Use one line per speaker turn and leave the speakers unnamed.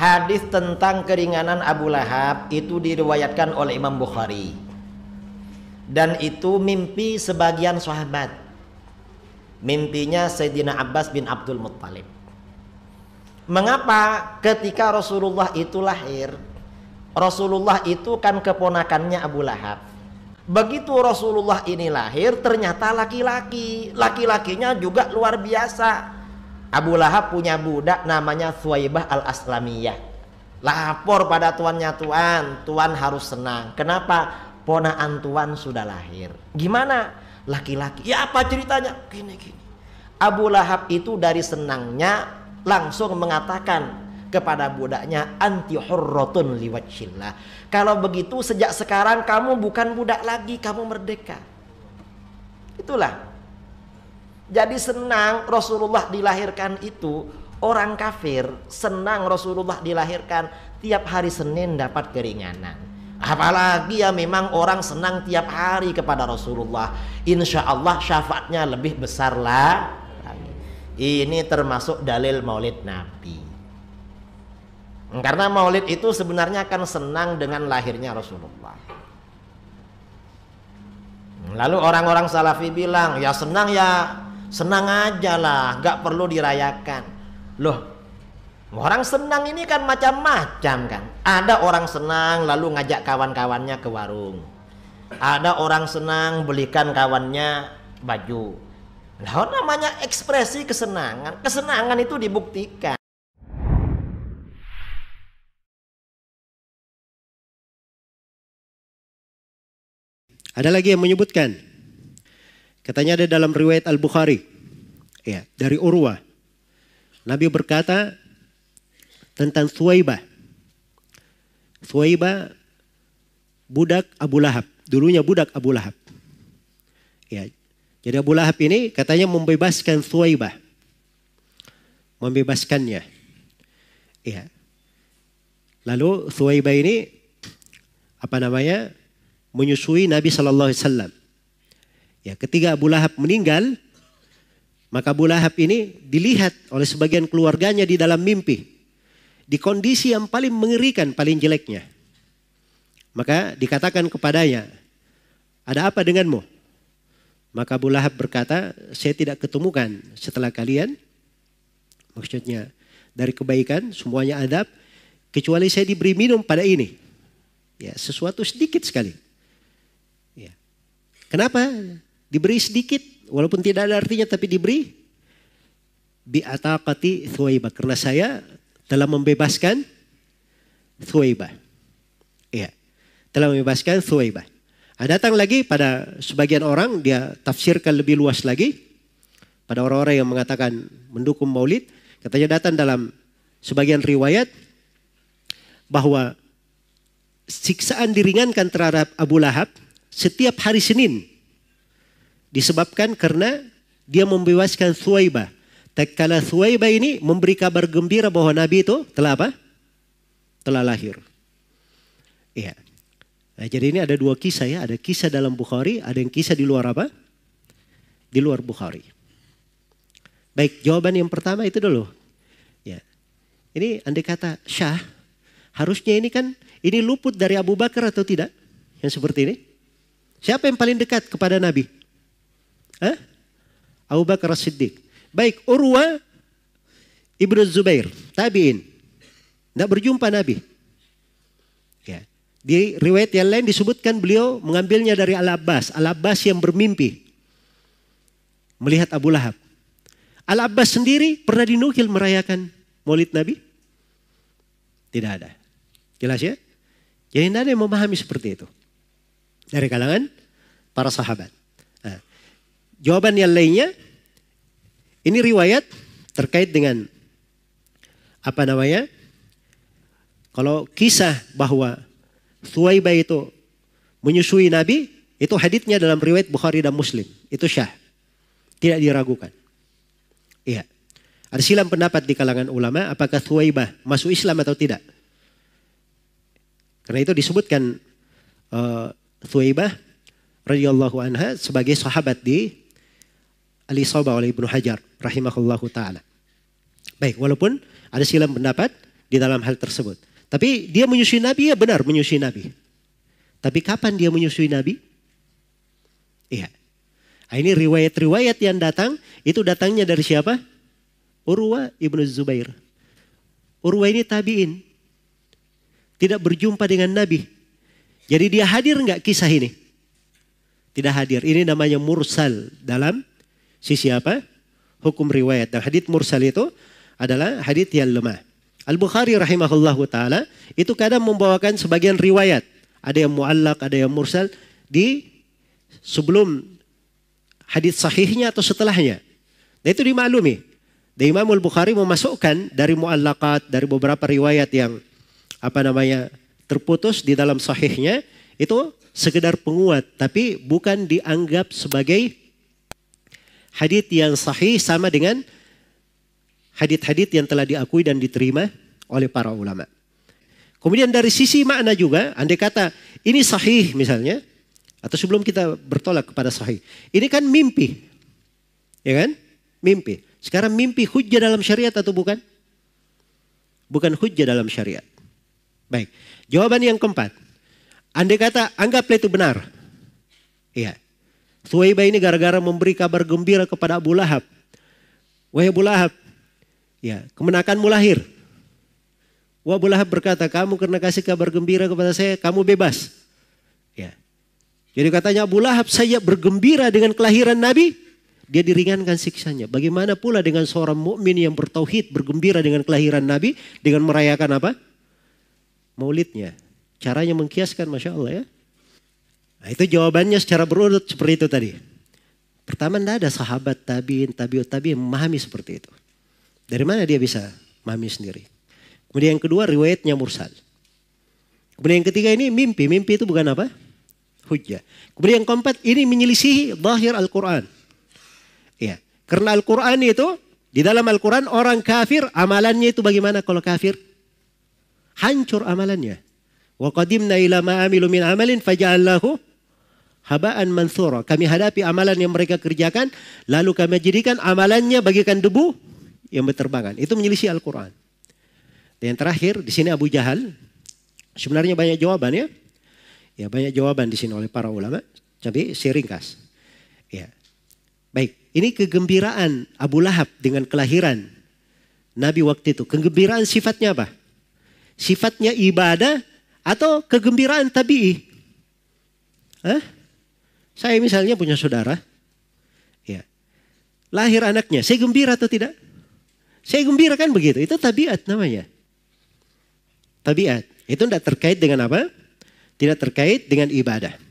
Hadis tentang keringanan Abu Lahab itu diriwayatkan oleh Imam Bukhari. Dan itu mimpi sebagian sahabat. Mimpinya Sayyidina Abbas bin Abdul Muttalib. Mengapa ketika Rasulullah itu lahir, Rasulullah itu kan keponakannya Abu Lahab. Begitu Rasulullah ini lahir, ternyata laki-laki. Laki-lakinya juga luar biasa Abu Lahab punya budak namanya Suwaibah al-Aslamiyah. Lapor pada tuannya tuan, tuan harus senang. Kenapa? Ponaan tuan sudah lahir. Gimana? Laki-laki. Ya apa ceritanya? Gini-gini. Abu Lahab itu dari senangnya langsung mengatakan kepada budaknya anti hurrotun liwajillah. Kalau begitu sejak sekarang kamu bukan budak lagi, kamu merdeka. Itulah jadi senang Rasulullah dilahirkan itu orang kafir senang Rasulullah dilahirkan tiap hari Senin dapat keringanan. Apalagi ya memang orang senang tiap hari kepada Rasulullah. Insya Allah syafaatnya lebih besar lah. Ini termasuk dalil maulid Nabi. Karena maulid itu sebenarnya akan senang dengan lahirnya Rasulullah. Lalu orang-orang salafi bilang, ya senang ya senang aja lah gak perlu dirayakan loh Orang senang ini kan macam-macam kan. Ada orang senang lalu ngajak kawan-kawannya ke warung. Ada orang senang belikan kawannya baju. Nah, namanya ekspresi kesenangan. Kesenangan itu dibuktikan.
Ada lagi yang menyebutkan Katanya ada dalam riwayat Al-Bukhari. Ya, dari Urwah. Nabi berkata tentang Suwaibah. Suwaibah budak Abu Lahab. Dulunya budak Abu Lahab. Ya, jadi Abu Lahab ini katanya membebaskan Suwaibah. Membebaskannya. Ya. Lalu Suwaibah ini apa namanya? menyusui Nabi sallallahu alaihi wasallam. Ya, ketika Abu Lahab meninggal, maka Abu Lahab ini dilihat oleh sebagian keluarganya di dalam mimpi. Di kondisi yang paling mengerikan, paling jeleknya. Maka dikatakan kepadanya, ada apa denganmu? Maka Abu Lahab berkata, saya tidak ketemukan setelah kalian. Maksudnya, dari kebaikan, semuanya adab. Kecuali saya diberi minum pada ini. Ya, sesuatu sedikit sekali. Ya. Kenapa? Diberi sedikit, walaupun tidak ada artinya tapi diberi. ataqati Thuwaibah. Karena saya telah membebaskan Thuwaibah. Iya. Telah membebaskan Thuwaibah. Nah, datang lagi pada sebagian orang, dia tafsirkan lebih luas lagi. Pada orang-orang yang mengatakan mendukung maulid. Katanya datang dalam sebagian riwayat bahwa siksaan diringankan terhadap Abu Lahab setiap hari Senin Disebabkan karena dia membebaskan Suwaibah. Tatkala Suwaibah ini memberi kabar gembira bahwa Nabi itu telah apa? Telah lahir. Iya. Nah, jadi ini ada dua kisah ya. Ada kisah dalam Bukhari, ada yang kisah di luar apa? Di luar Bukhari. Baik, jawaban yang pertama itu dulu. Ya. Ini andai kata syah, harusnya ini kan ini luput dari Abu Bakar atau tidak? Yang seperti ini. Siapa yang paling dekat kepada Nabi? Hah? Abu Bakar Siddiq. Baik, Urwa Ibnu Zubair, tabi'in. Tidak berjumpa Nabi. Ya. Di riwayat yang lain disebutkan beliau mengambilnya dari Al-Abbas. Al-Abbas yang bermimpi. Melihat Abu Lahab. Al-Abbas sendiri pernah dinukil merayakan maulid Nabi? Tidak ada. Jelas ya? Jadi tidak ada yang memahami seperti itu. Dari kalangan para sahabat. Jawaban yang lainnya, ini riwayat terkait dengan apa namanya? Kalau kisah bahwa Thuwaibah itu menyusui Nabi, itu haditnya dalam riwayat Bukhari dan Muslim. Itu syah. Tidak diragukan. Iya. Ada silam pendapat di kalangan ulama apakah Thuwaibah masuk Islam atau tidak. Karena itu disebutkan uh, eh, Thuwaibah radhiyallahu anha sebagai sahabat di Al-Isaba oleh Ibnu Hajar rahimahullahu taala. Baik, walaupun ada silam pendapat di dalam hal tersebut. Tapi dia menyusui Nabi ya benar menyusui Nabi. Tapi kapan dia menyusui Nabi? Iya. Nah, ini riwayat-riwayat yang datang itu datangnya dari siapa? Urwa ibnu Zubair. Urwa ini tabiin. Tidak berjumpa dengan Nabi. Jadi dia hadir nggak kisah ini? Tidak hadir. Ini namanya mursal dalam Sisi apa? Hukum riwayat. Dan hadith mursal itu adalah hadith yang lemah. Al-Bukhari rahimahullahu ta'ala itu kadang membawakan sebagian riwayat. Ada yang mu'allak, ada yang mursal. Di sebelum hadith sahihnya atau setelahnya. Nah itu dimaklumi. Dan Imam Al-Bukhari memasukkan dari mu'allakat, dari beberapa riwayat yang apa namanya terputus di dalam sahihnya. Itu sekedar penguat. Tapi bukan dianggap sebagai hadith yang sahih sama dengan hadith-hadith yang telah diakui dan diterima oleh para ulama. Kemudian dari sisi makna juga, andai kata ini sahih misalnya, atau sebelum kita bertolak kepada sahih, ini kan mimpi, ya kan? Mimpi. Sekarang mimpi hujah dalam syariat atau bukan? Bukan hujah dalam syariat. Baik. Jawaban yang keempat. Andai kata anggaplah itu benar. Iya. Suwaibah ini gara-gara memberi kabar gembira kepada Abu Lahab. Wahai Abu Lahab, ya, kemenakanmu lahir. Wah Abu Lahab berkata, kamu karena kasih kabar gembira kepada saya, kamu bebas. Ya. Jadi katanya Abu Lahab, saya bergembira dengan kelahiran Nabi. Dia diringankan siksanya. Bagaimana pula dengan seorang mukmin yang bertauhid, bergembira dengan kelahiran Nabi, dengan merayakan apa? Maulidnya. Caranya mengkiaskan, Masya Allah ya. Nah, itu jawabannya secara berurut seperti itu tadi. Pertama tidak ada sahabat tabiin, tabiut tabi memahami seperti itu. Dari mana dia bisa memahami sendiri? Kemudian yang kedua riwayatnya mursal. Kemudian yang ketiga ini mimpi. Mimpi itu bukan apa? Hujjah. Kemudian yang keempat ini menyelisihi zahir Al-Quran. Ya. Karena Al-Quran itu di dalam Al-Quran orang kafir amalannya itu bagaimana kalau kafir? Hancur amalannya. Wa qadimna ila ma min amalin faja'allahu habaan mansura. Kami hadapi amalan yang mereka kerjakan, lalu kami jadikan amalannya bagikan debu yang berterbangan. Itu menyelisih Al-Quran. Dan yang terakhir, di sini Abu Jahal. Sebenarnya banyak jawaban ya. Ya banyak jawaban di sini oleh para ulama. Tapi seringkas. Ya. Baik, ini kegembiraan Abu Lahab dengan kelahiran Nabi waktu itu. Kegembiraan sifatnya apa? Sifatnya ibadah atau kegembiraan tabi'i? Hah? Saya misalnya punya saudara, ya, lahir anaknya, saya gembira atau tidak? Saya gembira kan begitu, itu tabiat namanya. Tabiat, itu tidak terkait dengan apa? Tidak terkait dengan ibadah.